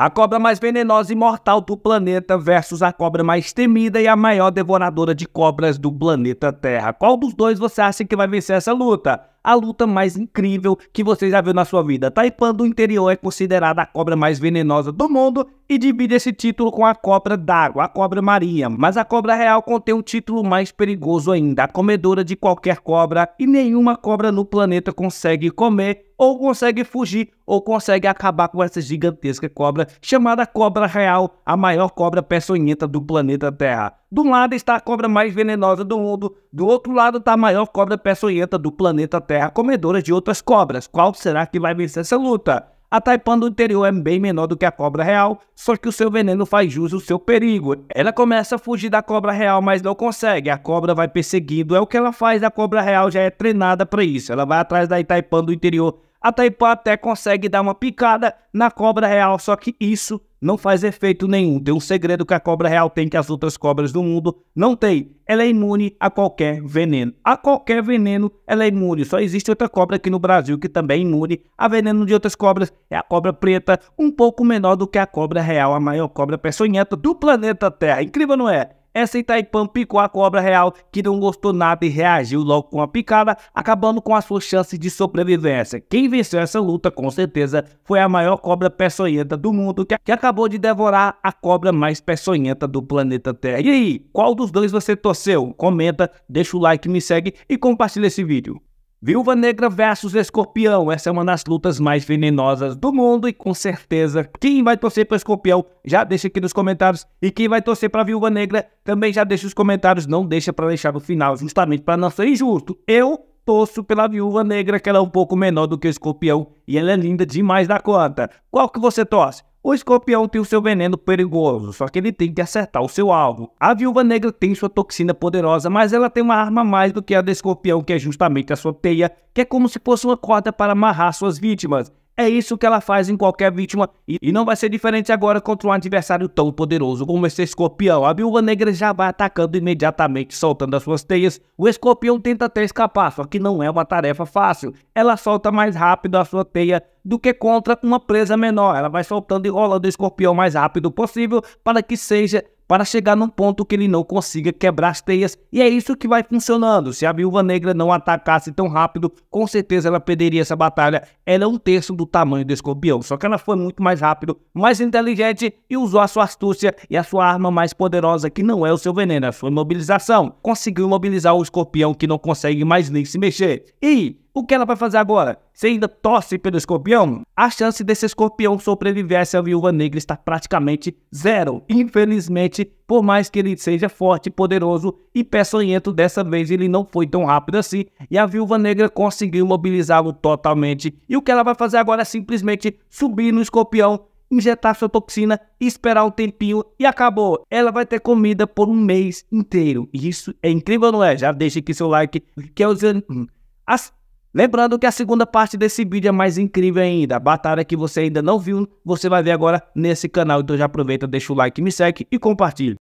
A cobra mais venenosa e mortal do planeta versus a cobra mais temida e a maior devoradora de cobras do planeta Terra. Qual dos dois você acha que vai vencer essa luta? A luta mais incrível que você já viu na sua vida. Taipan do interior é considerada a cobra mais venenosa do mundo e divide esse título com a cobra d'água, a cobra marinha. Mas a cobra real contém um título mais perigoso ainda, a comedora de qualquer cobra, e nenhuma cobra no planeta consegue comer ou consegue fugir ou consegue acabar com essa gigantesca cobra chamada cobra real, a maior cobra peçonhenta do planeta Terra. De um lado está a cobra mais venenosa do mundo, do outro lado está a maior cobra peçonhenta do planeta Terra, comedora de outras cobras. Qual será que vai vencer essa luta? A taipan do interior é bem menor do que a cobra real, só que o seu veneno faz jus ao seu perigo. Ela começa a fugir da cobra real, mas não consegue. A cobra vai perseguindo, é o que ela faz. A cobra real já é treinada para isso. Ela vai atrás da taipan do interior. A taipan até consegue dar uma picada na cobra real, só que isso não faz efeito nenhum. Tem um segredo que a cobra real tem que as outras cobras do mundo não têm. Ela é imune a qualquer veneno. A qualquer veneno ela é imune. Só existe outra cobra aqui no Brasil que também é imune a veneno de outras cobras. É a cobra preta, um pouco menor do que a cobra real, a maior cobra peçonhenta do planeta Terra. Incrível, não é? É essa Itaipan picou a cobra real, que não gostou nada e reagiu logo com a picada, acabando com a sua chance de sobrevivência. Quem venceu essa luta, com certeza, foi a maior cobra peçonhenta do mundo, que acabou de devorar a cobra mais peçonhenta do planeta Terra. E aí, qual dos dois você torceu? Comenta, deixa o like, me segue e compartilha esse vídeo. Viúva Negra versus Escorpião. Essa é uma das lutas mais venenosas do mundo e com certeza quem vai torcer para Escorpião já deixa aqui nos comentários e quem vai torcer para Viúva Negra também já deixa os comentários, não deixa para deixar no final, justamente para não ser injusto. Eu torço pela viúva negra, que ela é um pouco menor do que o escorpião e ela é linda demais da conta. Qual que você torce? O escorpião tem o seu veneno perigoso, só que ele tem que acertar o seu alvo. A viúva negra tem sua toxina poderosa, mas ela tem uma arma mais do que a do escorpião, que é justamente a sua teia, que é como se fosse uma corda para amarrar suas vítimas. É isso que ela faz em qualquer vítima e não vai ser diferente agora contra um adversário tão poderoso como esse escorpião. A viúva negra já vai atacando imediatamente, soltando as suas teias. O escorpião tenta até escapar, só que não é uma tarefa fácil. Ela solta mais rápido a sua teia do que contra uma presa menor. Ela vai soltando e rolando o escorpião mais rápido possível para que seja para chegar num ponto que ele não consiga quebrar as teias, e é isso que vai funcionando. Se a Viúva Negra não atacasse tão rápido, com certeza ela perderia essa batalha. Ela é um terço do tamanho do escorpião, só que ela foi muito mais rápido, mais inteligente e usou a sua astúcia e a sua arma mais poderosa, que não é o seu veneno, é a sua mobilização. Conseguiu mobilizar o escorpião que não consegue mais nem se mexer. E o que ela vai fazer agora? Se ainda torce pelo escorpião? A chance desse escorpião sobreviver se a viúva negra está praticamente zero. Infelizmente, por mais que ele seja forte, poderoso e peçonhento, dessa vez ele não foi tão rápido assim. E a viúva negra conseguiu mobilizá-lo totalmente. E o que ela vai fazer agora é simplesmente subir no escorpião injetar sua toxina, esperar um tempinho e acabou. Ela vai ter comida por um mês inteiro. E isso é incrível, não é? Já deixa aqui seu like, que é hum. as Lembrando que a segunda parte desse vídeo é mais incrível ainda. A batalha que você ainda não viu, você vai ver agora nesse canal. Então já aproveita, deixa o like, me segue e compartilha.